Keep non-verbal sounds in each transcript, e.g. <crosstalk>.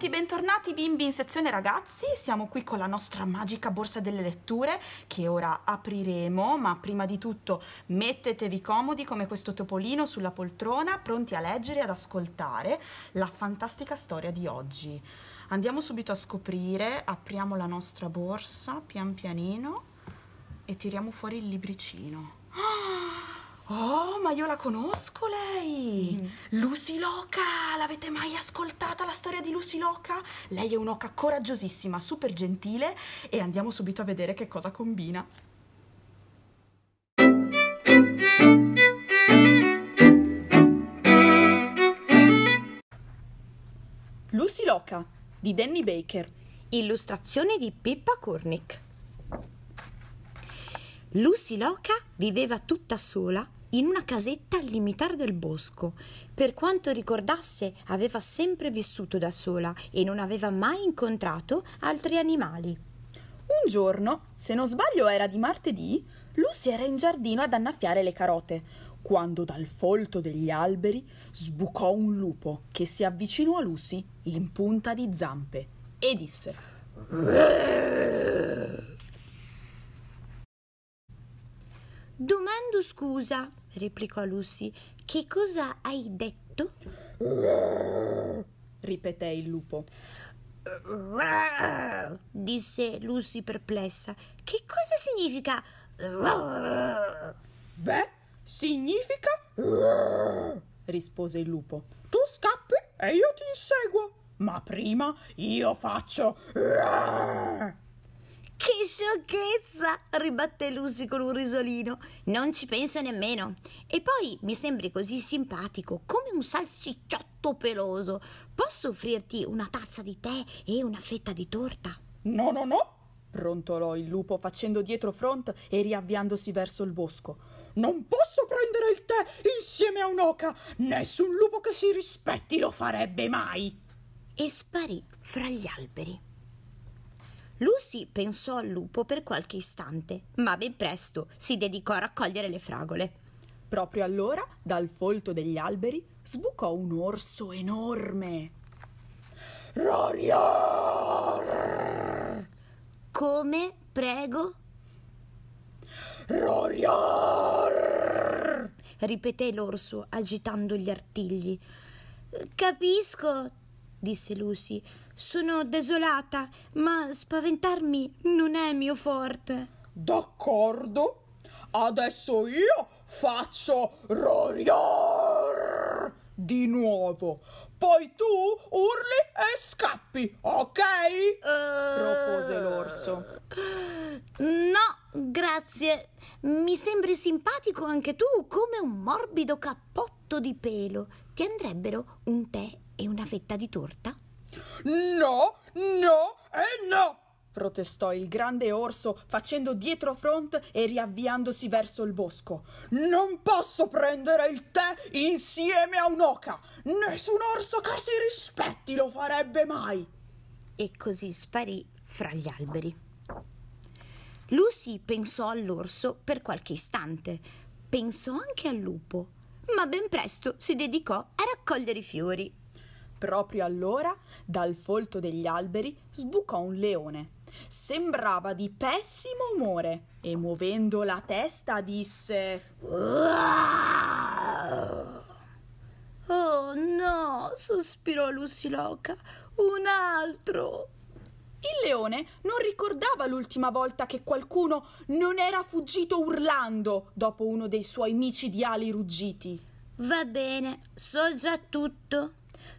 Benvenuti, bentornati bimbi in sezione ragazzi, siamo qui con la nostra magica borsa delle letture che ora apriremo, ma prima di tutto mettetevi comodi come questo topolino sulla poltrona, pronti a leggere e ad ascoltare la fantastica storia di oggi. Andiamo subito a scoprire, apriamo la nostra borsa pian pianino e tiriamo fuori il libricino. Oh, ma io la conosco lei! Mm. Lucy Loca! L'avete mai ascoltata la storia di Lucy Loca? Lei è un'oca coraggiosissima, super gentile e andiamo subito a vedere che cosa combina. Lucy Loca di Danny Baker. Illustrazione di Pippa Cornick. Lucy Loca viveva tutta sola in una casetta al limitar del bosco. Per quanto ricordasse, aveva sempre vissuto da sola e non aveva mai incontrato altri animali. Un giorno, se non sbaglio era di martedì, Lucy era in giardino ad annaffiare le carote, quando dal folto degli alberi sbucò un lupo che si avvicinò a Lucy in punta di zampe e disse Domando scusa, replicò Lucy. Che cosa hai detto? ripeté il lupo. disse Lucy perplessa. Che cosa significa? Beh, significa rispose il lupo. Tu scappi e io ti inseguo, ma prima io faccio. Che sciocchezza! ribatté Lucy con un risolino. Non ci penso nemmeno. E poi mi sembri così simpatico, come un salsicciotto peloso. Posso offrirti una tazza di tè e una fetta di torta? No, no, no! brontolò il lupo facendo dietro front e riavviandosi verso il bosco. Non posso prendere il tè insieme a un'oca. Nessun lupo che si rispetti lo farebbe mai. E sparì fra gli alberi. Lucy pensò al lupo per qualche istante, ma ben presto si dedicò a raccogliere le fragole. Proprio allora, dal folto degli alberi, sbucò un orso enorme. Roriar! Come, prego? Roriar! ripeté l'orso agitando gli artigli. Capisco, disse Lucy. Sono desolata, ma spaventarmi non è mio forte. D'accordo. Adesso io faccio roar di nuovo. Poi tu urli e scappi, ok? Uh... propose l'orso. No, grazie. Mi sembri simpatico anche tu, come un morbido cappotto di pelo. Ti andrebbero un tè e una fetta di torta? No, no e no! protestò il grande orso facendo dietro front e riavviandosi verso il bosco. Non posso prendere il tè insieme a un'oca! Nessun orso che si rispetti lo farebbe mai! E così sparì fra gli alberi. Lucy pensò all'orso per qualche istante, pensò anche al lupo, ma ben presto si dedicò a raccogliere i fiori Proprio allora, dal folto degli alberi, sbucò un leone. Sembrava di pessimo umore e muovendo la testa disse Oh no, sospirò Lucy Loca, un altro. Il leone non ricordava l'ultima volta che qualcuno non era fuggito urlando dopo uno dei suoi micidiali ruggiti. Va bene, so già tutto,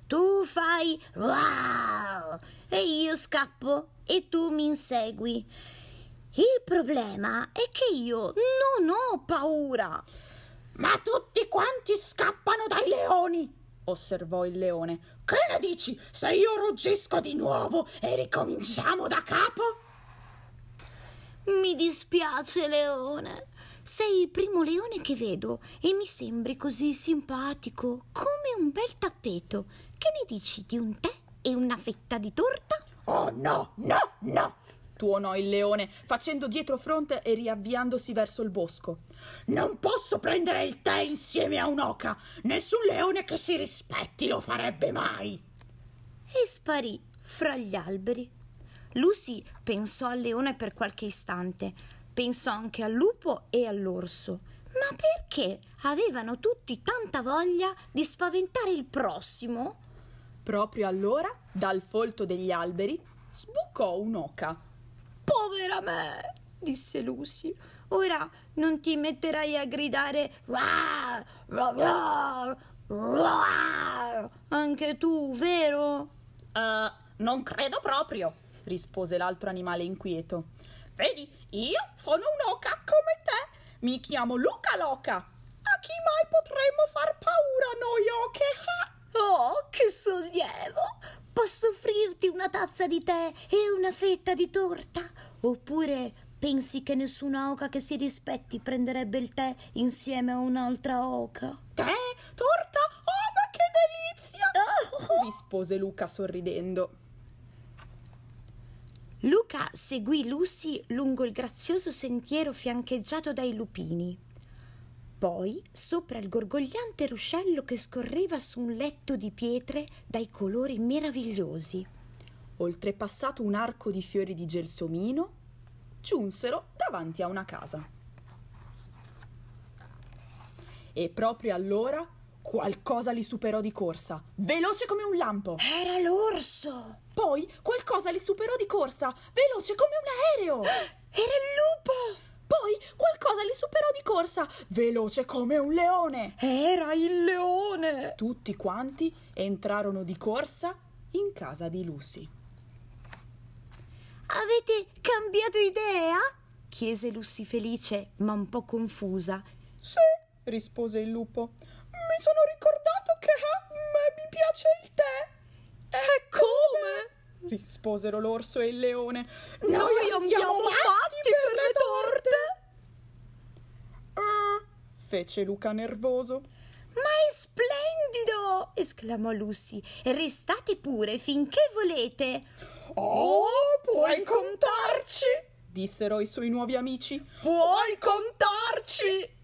tu fai wow e io scappo e tu mi insegui. Il problema è che io non ho paura. Ma tutti quanti scappano dai leoni, osservò il leone. Che ne dici se io ruggisco di nuovo e ricominciamo da capo? Mi dispiace, leone. Sei il primo leone che vedo e mi sembri così simpatico, come un bel tappeto. Che ne dici di un tè e una fetta di torta? Oh no, no, no! tuonò il leone, facendo dietro fronte e riavviandosi verso il bosco. Non posso prendere il tè insieme a un'oca. Nessun leone che si rispetti lo farebbe mai. E sparì fra gli alberi. Lucy pensò al leone per qualche istante, pensò anche al lupo e all'orso. Ma perché avevano tutti tanta voglia di spaventare il prossimo? Proprio allora, dal folto degli alberi, sbucò un'oca. Povera me! disse Lucy. Ora non ti metterai a gridare rar, rar, rar, anche tu, vero? Uh, non credo proprio, rispose l'altro animale inquieto. Vedi, io sono un'oca come te. Mi chiamo Luca Loca. A chi mai potremmo far paura noi oche? Oh, tazza di tè e una fetta di torta? Oppure pensi che nessuna oca che si rispetti prenderebbe il tè insieme a un'altra oca? Tè, torta? Oh, ma che delizia! Oh. rispose Luca sorridendo. Luca seguì Lucy lungo il grazioso sentiero fiancheggiato dai lupini. Poi, sopra il gorgogliante ruscello che scorreva su un letto di pietre dai colori meravigliosi oltrepassato un arco di fiori di gelsomino, giunsero davanti a una casa. E proprio allora qualcosa li superò di corsa, veloce come un lampo. Era l'orso. Poi qualcosa li superò di corsa, veloce come un aereo. <gasps> Era il lupo. Poi qualcosa li superò di corsa, veloce come un leone. Era il leone! Tutti quanti entrarono di corsa in casa di Lucy. Avete cambiato idea? chiese Lucy felice, ma un po' confusa. Sì, rispose il lupo. Mi sono ricordato che a mi piace il tè. E, come? risposero l'orso e il leone. Noi, Noi andiamo, andiamo matti per, per le torte. torte. Ah, fece Luca nervoso esclamò Lucy. Restate pure finché volete. Oh, puoi contarci? dissero i suoi nuovi amici. Puoi contarci?